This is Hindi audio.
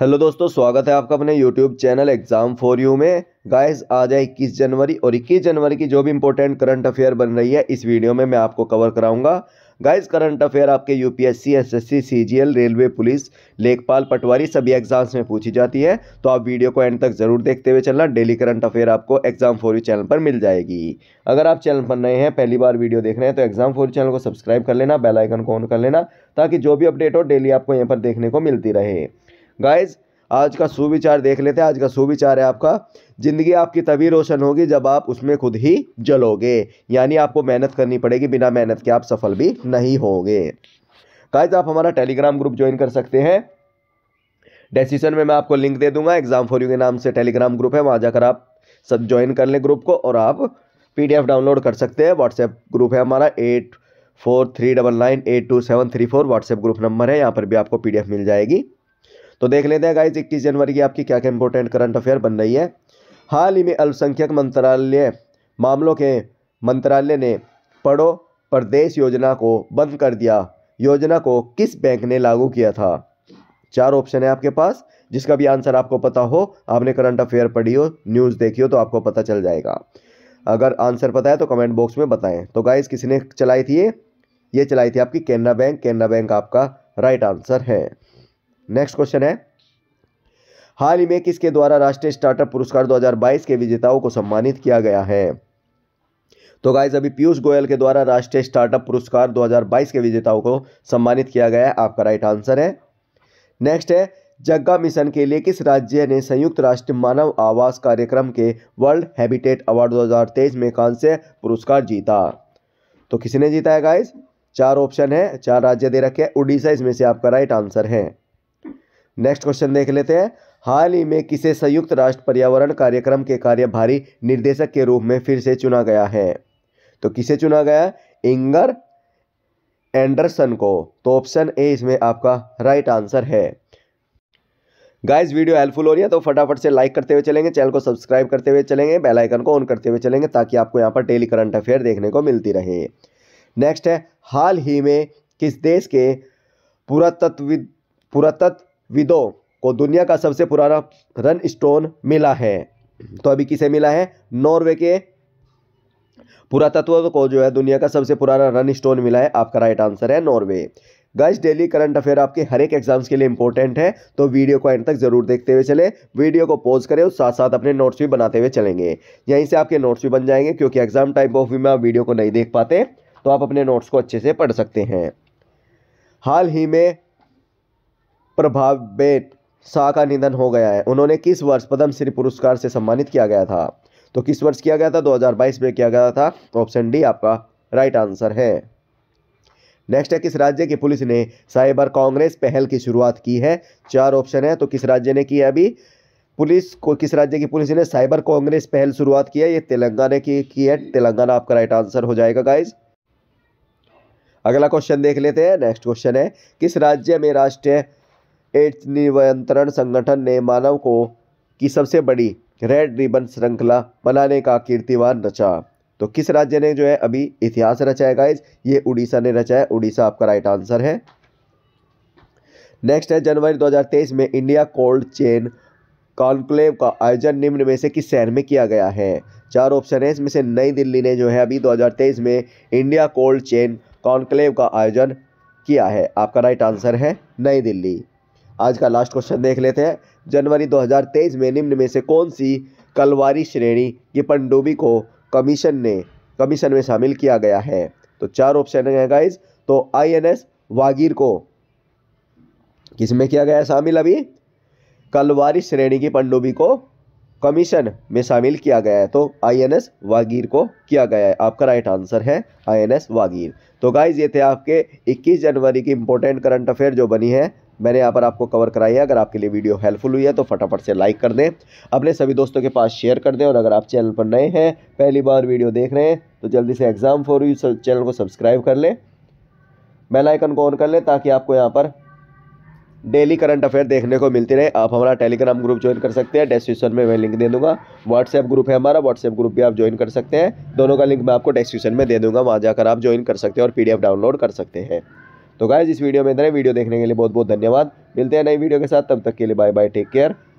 हेलो दोस्तों स्वागत है आपका अपने YouTube channel exam for you में गाइस आज है इक्कीस जनवरी और 21 जनवरी की जो भी इंपॉर्टेंट करंट अफेयर बन रही है इस वीडियो में मैं आपको कवर कराऊंगा गाइस करंट अफेयर आपके UPSC SSC CGL railway police लेखपाल पटवारी सभी एग्जाम्स में पूछी जाती है तो आप वीडियो को एंड तक ज़रूर देखते हुए चलना डेली करंट अफेयर आपको एग्जाम फॉर यू चैनल पर मिल जाएगी अगर आप चैनल पर नए हैं पहली बार वीडियो देख रहे हैं तो एग्जाम फॉर यू चैनल को सब्सक्राइब कर लेना बेलाइकन को ऑन कर लेना ताकि जो भी अपडेट हो डेली आपको यहाँ पर देखने को मिलती रहे गाइज आज का सुविचार देख लेते हैं आज का सुविचार है आपका ज़िंदगी आपकी तभी रोशन होगी जब आप उसमें खुद ही जलोगे यानी आपको मेहनत करनी पड़ेगी बिना मेहनत के आप सफल भी नहीं होंगे गाइज आप हमारा टेलीग्राम ग्रुप ज्वाइन कर सकते हैं डेसीशन में मैं आपको लिंक दे दूंगा एग्जाम फॉर यू के नाम से टेलीग्राम ग्रुप है वहाँ जाकर आप सब ज्वाइन कर लें ग्रुप को और आप पीडीएफ डाउनलोड कर सकते हैं व्हाट्सएप ग्रुप है हमारा eight four three double nine eight two seven three four WhatsApp group number है यहाँ पर भी आपको पीडीएफ मिल जाएगी तो देख लेते हैं गाइज इक्कीस जनवरी की आपकी क्या क्या इंपॉर्टेंट करंट अफेयर बन रही है हाल ही में अल्पसंख्यक मंत्रालय मामलों के मंत्रालय ने पड़ो प्रदेश योजना को बंद कर दिया योजना को किस बैंक ने लागू किया था चार ऑप्शन है आपके पास जिसका भी आंसर आपको पता हो आपने करंट अफेयर पढ़ी हो न्यूज़ देखी हो तो आपको पता चल जाएगा अगर आंसर पता है तो कमेंट बॉक्स में बताएं तो किसी किसने चलाई थी ये ये चलाई थी आपकी कैनरा बैंक कैनरा बैंक आपका राइट आंसर है नेक्स्ट क्वेश्चन है हाल ही में किसके द्वारा राष्ट्रीय स्टार्टअप पुरस्कार 2022 के विजेताओं को सम्मानित किया गया है तो गाइज अभी पीयूष गोयल के द्वारा राष्ट्रीय स्टार्टअप पुरस्कार 2022 के विजेताओं को सम्मानित किया गया है आपका राइट आंसर है नेक्स्ट है जग्गा मिशन के लिए किस राज्य ने संयुक्त राष्ट्र मानव आवास कार्यक्रम के वर्ल्ड हैबिटेट अवार्ड दो में कांस्य पुरस्कार जीता तो किसने जीता है गाइज चार ऑप्शन है चार राज्य दे रखे हैं उड़ीसा इसमें से आपका राइट आंसर है नेक्स्ट क्वेश्चन देख लेते हैं हाल ही में किसे संयुक्त राष्ट्र पर्यावरण कार्यक्रम के कार्यभारी निर्देशक के रूप में फिर से चुना गया है तो किसे चुना गया इंगर एंडरसन को तो ऑप्शन ए इसमें आपका राइट आंसर है गाइस वीडियो हेल्पफुल हो रही है तो फटाफट से लाइक करते हुए चलेंगे चैनल को सब्सक्राइब करते हुए चलेंगे बेल आइकन को ऑन करते हुए चलेंगे ताकि आपको यहाँ पर डेली करंट अफेयर देखने को मिलती रहे नेक्स्ट है हाल ही में किस देश के पुरातत्व पुरातत्व विदो को दुनिया का सबसे पुराना रन स्टोन मिला है तो अभी किसे मिला है नॉर्वे के पुरातत्व को जो है दुनिया का सबसे पुराना रन स्टोन मिला है आपका राइट आंसर है Norway guys daily current affair आपके हर एक एग्जाम्स के लिए इंपॉर्टेंट है तो वीडियो को एंड तक जरूर देखते हुए चले वीडियो को पॉज करें और साथ साथ अपने नोट्स भी बनाते हुए चलेंगे यहीं से आपके नोट्स भी बन जाएंगे क्योंकि एग्जाम टाइप ऑफ में आप वीडियो को नहीं देख पाते तो आप अपने नोट्स को अच्छे से पढ़ सकते हैं हाल ही में प्रभाव बेट शाह का निधन हो गया है उन्होंने किस वर्ष पद्म श्री पुरस्कार से सम्मानित किया गया था तो किस वर्ष किया गया था 2022 में किया गया था ऑप्शन डी आपका राइट आंसर है नेक्स्ट है किस राज्य की पुलिस ने साइबर कांग्रेस पहल की शुरुआत की है चार ऑप्शन है तो किस राज्य ने की है अभी पुलिस को किस राज्य की पुलिस ने साइबर कांग्रेस पहल शुरुआत की है ये तेलंगाना की की है तेलंगाना आपका राइट आंसर हो जाएगा गाइज अगला क्वेश्चन देख लेते हैं नेक्स्ट क्वेश्चन है किस राज्य में राष्ट्रीय एड्स नियंत्रण संगठन ने मानव को की सबसे बड़ी रेड रिबन श्रृंखला बनाने का कीर्तिवान रचा तो किस राज्य ने जो है अभी इतिहास रचा है गाइज ये उड़ीसा ने रचा है उड़ीसा आपका राइट आंसर है नेक्स्ट है जनवरी 2023 में इंडिया कोल्ड चेन कॉन्क्लेव का आयोजन निम्न में से किस शहर में किया गया है चार ऑप्शन है इसमें से नई दिल्ली ने जो है अभी 2023 में इंडिया कोल्ड चेन कॉन्क्लेव का आयोजन किया है आपका राइट आंसर है नई दिल्ली आज का लास्ट क्वेश्चन देख लेते हैं जनवरी 2023 में निम्न में से कौन सी कलवारी श्रेणी की पनडुब्बी को कमीशन ने कमीशन में शामिल किया गया है तो चार ऑप्शन है गाइज तो आईएनएस वागीर को किसमें किया गया शामिल अभी कलवारी श्रेणी की पनडुब्बी को कमीशन में शामिल किया गया है तो आईएनएस वागीर को किया गया है आपका राइट आंसर है आईएनएस वागीर तो गाइज ये थे आपके 21 जनवरी की इंपॉर्टेंट करंट अफेयर जो बनी है मैंने यहाँ पर आपको कवर कराई है अगर आपके लिए वीडियो हेल्पफुल हुई है तो फटाफट से लाइक कर दें अपने सभी दोस्तों के पास शेयर कर दें और अगर आप चैनल पर नए हैं पहली बार वीडियो देख रहे हैं तो जल्दी से एग्ज़ाम फॉर यू चैनल को सब्सक्राइब कर लें बेलाइकन को ऑन कर लें ताकि आपको यहाँ पर डेली करंट अफेयर देखने को मिलती रहे आप हमारा टेलीग्राम ग्रुप ज्वाइन कर सकते हैं डिस्क्रिप्शन में मैं लिंक दे दूंगा व्हाट्सएप ग्रुप है हमारा व्हाट्सएप ग्रुप भी आप ज्वाइन कर सकते हैं दोनों का लिंक मैं आपको डिस्क्रिप्शन में दे दूंगा वहाँ जाकर आप ज्वाइन कर सकते हैं और पी डाउनलोड कर सकते हैं तो गाइज इस वीडियो में इतना वीडियो देखने के लिए बहुत बहुत धन्यवाद मिलते हैं नई वीडियो के साथ तब तक के लिए बाय बाय टेक केयर